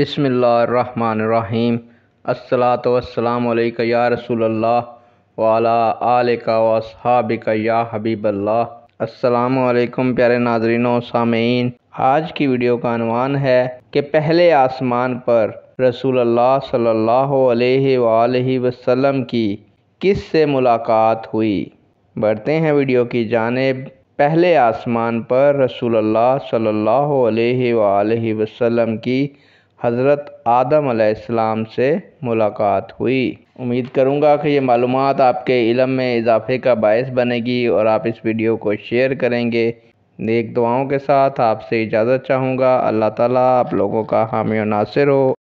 बसमीम अस्सलात वसलाम या रसूल्ला अल्लाह वाला आल का वसहाब या प्यारे नाजरीन सामीन आज की वीडियो का अनवान है कि पहले आसमान पर रसूल अल्लाह सल्लल्लाहु की किस से मुलाकात हुई बढ़ते हैं वीडियो की जानब पहले आसमान पर रसूल सल्ला सल्लल्लाहु की हज़रत आदम अलैहिस्सलाम से मुलाकात हुई उम्मीद करूंगा कि ये मालूम आपके इलम में इजाफे का बायस बनेगी और आप इस वीडियो को शेयर करेंगे नेक दुआओं के साथ आपसे इजाज़त चाहूँगा अल्लाह ताला आप लोगों का हामी नासिर हो